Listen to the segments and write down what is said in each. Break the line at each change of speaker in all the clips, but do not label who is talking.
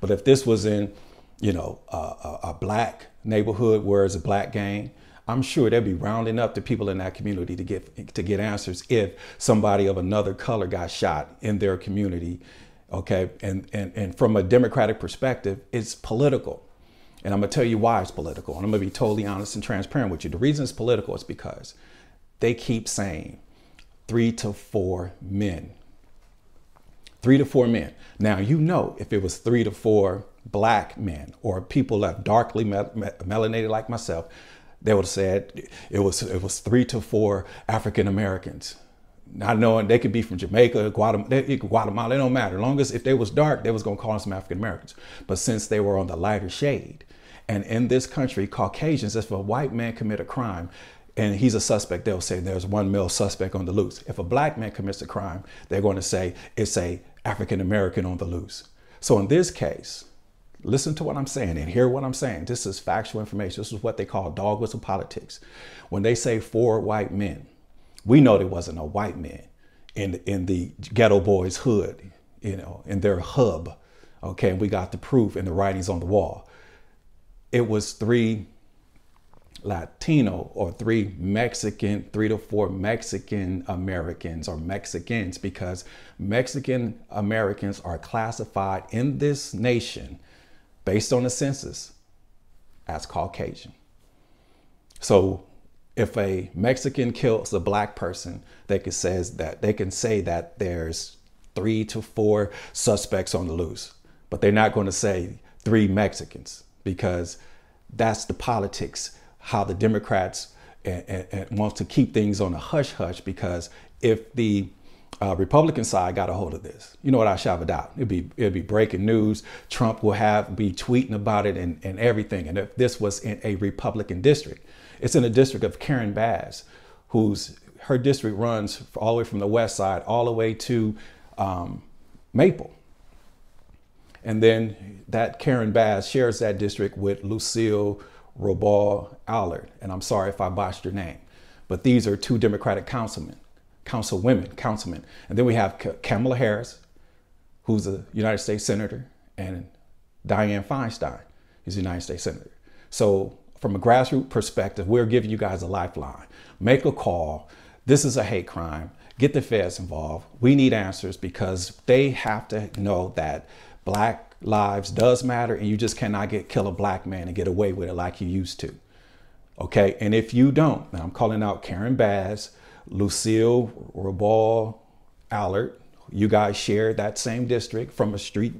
But if this was in, you know, a, a, a black neighborhood where it's a black gang, I'm sure they'd be rounding up the people in that community to get to get answers if somebody of another color got shot in their community. Okay, and and and from a democratic perspective, it's political. And I'm gonna tell you why it's political. And I'm gonna be totally honest and transparent with you. The reason it's political is because they keep saying three to four men three to four men. Now, you know, if it was three to four black men or people that darkly melanated like myself, they would have said it was, it was three to four African Americans. Not knowing they could be from Jamaica, Guatemala, Guatemala, it don't matter. As long as if they was dark, they was gonna call them some African Americans. But since they were on the lighter shade, and in this country, Caucasians, if a white man commit a crime, and he's a suspect, they'll say there's one male suspect on the loose. If a black man commits a crime, they're going to say it's a African American on the loose. So in this case, listen to what I'm saying and hear what I'm saying. This is factual information. This is what they call dog whistle politics. When they say four white men, we know there wasn't a white man in, in the ghetto boys hood, you know, in their hub. Okay, and we got the proof in the writings on the wall. It was three Latino or three Mexican, three to four Mexican Americans or Mexicans, because Mexican Americans are classified in this nation based on the census as Caucasian. So if a Mexican kills a black person, they can says that they can say that there's three to four suspects on the loose, but they're not going to say three Mexicans because that's the politics how the Democrats and, and, and want to keep things on a hush hush because if the uh, Republican side got a hold of this. You know what? I shall have a doubt. It'd be it'd be breaking news. Trump will have be tweeting about it and, and everything. And if this was in a Republican district, it's in a district of Karen Bass, who's her district runs all the way from the west side all the way to um, Maple. And then that Karen Bass shares that district with Lucille Robal Allard, and I'm sorry if I botched your name, but these are two Democratic councilmen, councilwomen, councilmen. And then we have Kamala Harris, who's a United States Senator, and Dianne Feinstein, who's a United States Senator. So from a grassroots perspective, we're giving you guys a lifeline. Make a call. This is a hate crime. Get the feds involved. We need answers because they have to know that black lives does matter and you just cannot get kill a black man and get away with it like you used to. Okay, and if you don't, I'm calling out Karen Bass, Lucille Rabal Allard. You guys share that same district from a street,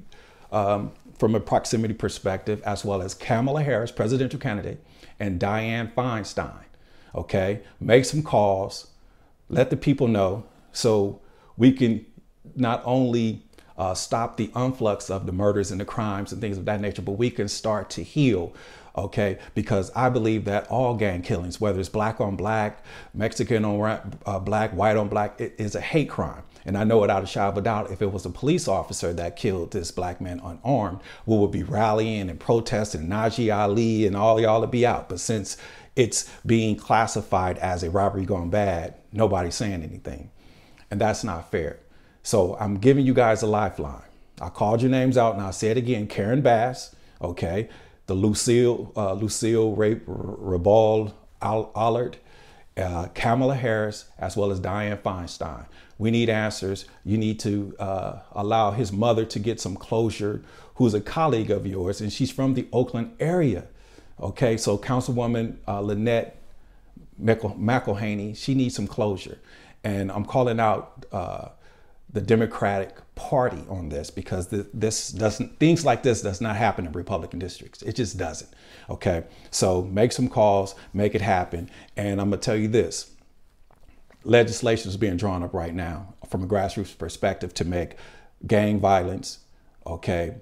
um, from a proximity perspective, as well as Kamala Harris, presidential candidate, and Dianne Feinstein. Okay, make some calls, let the people know so we can not only uh, stop the influx of the murders and the crimes and things of that nature, but we can start to heal. Okay, because I believe that all gang killings, whether it's black on black, Mexican on uh, black, white on black, it is a hate crime. And I know without a shadow of a doubt, if it was a police officer that killed this black man unarmed, we would be rallying and protesting Najee Ali and all y'all to be out. But since it's being classified as a robbery gone bad, nobody's saying anything. And that's not fair. So I'm giving you guys a lifeline. I called your names out and I'll say it again. Karen Bass, okay, the Lucille, uh, Lucille Ray, Rabal Allard, uh, Kamala Harris, as well as Diane Feinstein. We need answers. You need to uh, allow his mother to get some closure, who's a colleague of yours, and she's from the Oakland area. Okay, so Councilwoman uh, Lynette McElhaney, she needs some closure. And I'm calling out uh, the Democratic Party on this because this doesn't things like this does not happen in Republican districts. It just doesn't. Okay, so make some calls, make it happen, and I'm gonna tell you this: legislation is being drawn up right now from a grassroots perspective to make gang violence, okay,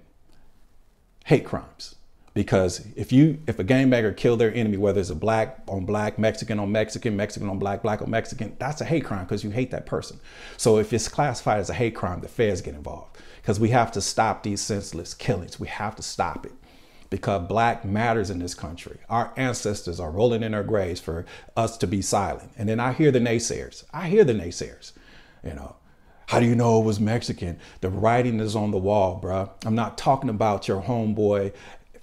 hate crimes because if you if a gangbanger kill their enemy whether it's a black on black mexican on mexican mexican on black black on mexican that's a hate crime because you hate that person so if it's classified as a hate crime the feds get involved because we have to stop these senseless killings we have to stop it because black matters in this country. Our ancestors are rolling in their graves for us to be silent. And then I hear the naysayers. I hear the naysayers. You know, how do you know it was Mexican? The writing is on the wall, bruh. I'm not talking about your homeboy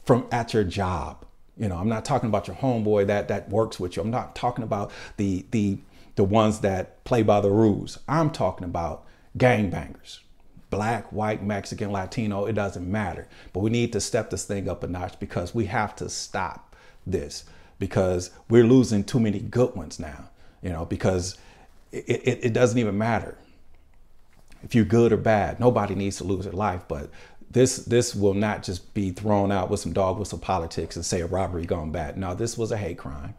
from at your job. You know, I'm not talking about your homeboy that that works with you. I'm not talking about the the the ones that play by the rules. I'm talking about gangbangers. Black, white, Mexican, Latino, it doesn't matter. But we need to step this thing up a notch because we have to stop this because we're losing too many good ones now, you know, because it, it, it doesn't even matter if you're good or bad. Nobody needs to lose their life, but this this will not just be thrown out with some dog whistle politics and say a robbery gone bad. No, this was a hate crime.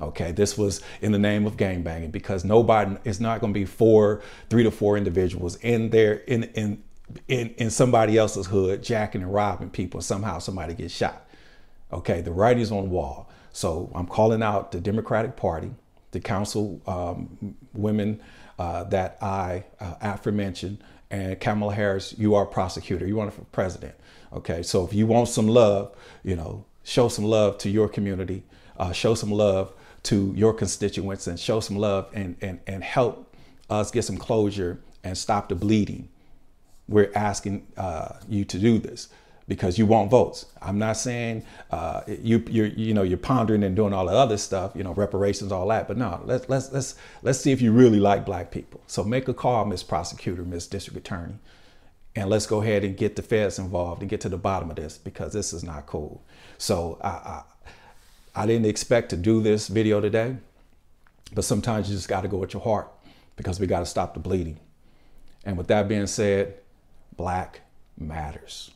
Okay, this was in the name of gang banging because nobody is not going to be four, three to four individuals in there in in in in somebody else's hood jacking and robbing people. Somehow somebody gets shot. Okay, the writing's on the wall. So I'm calling out the Democratic Party, the council um, women uh, that I uh, aforementioned and Kamala Harris, you are a prosecutor. You want for president. Okay, so if you want some love, you know, show some love to your community, uh, show some love to your constituents, and show some love and, and, and help us get some closure and stop the bleeding. We're asking uh, you to do this because you want votes. I'm not saying uh, you you're, you know you're pondering and doing all the other stuff, you know reparations, all that. But no, let's let's let's let's see if you really like black people. So make a call, Miss Prosecutor, Miss District Attorney, and let's go ahead and get the feds involved and get to the bottom of this because this is not cool. So I, I, I didn't expect to do this video today, but sometimes you just got to go with your heart because we got to stop the bleeding. And with that being said, black matters.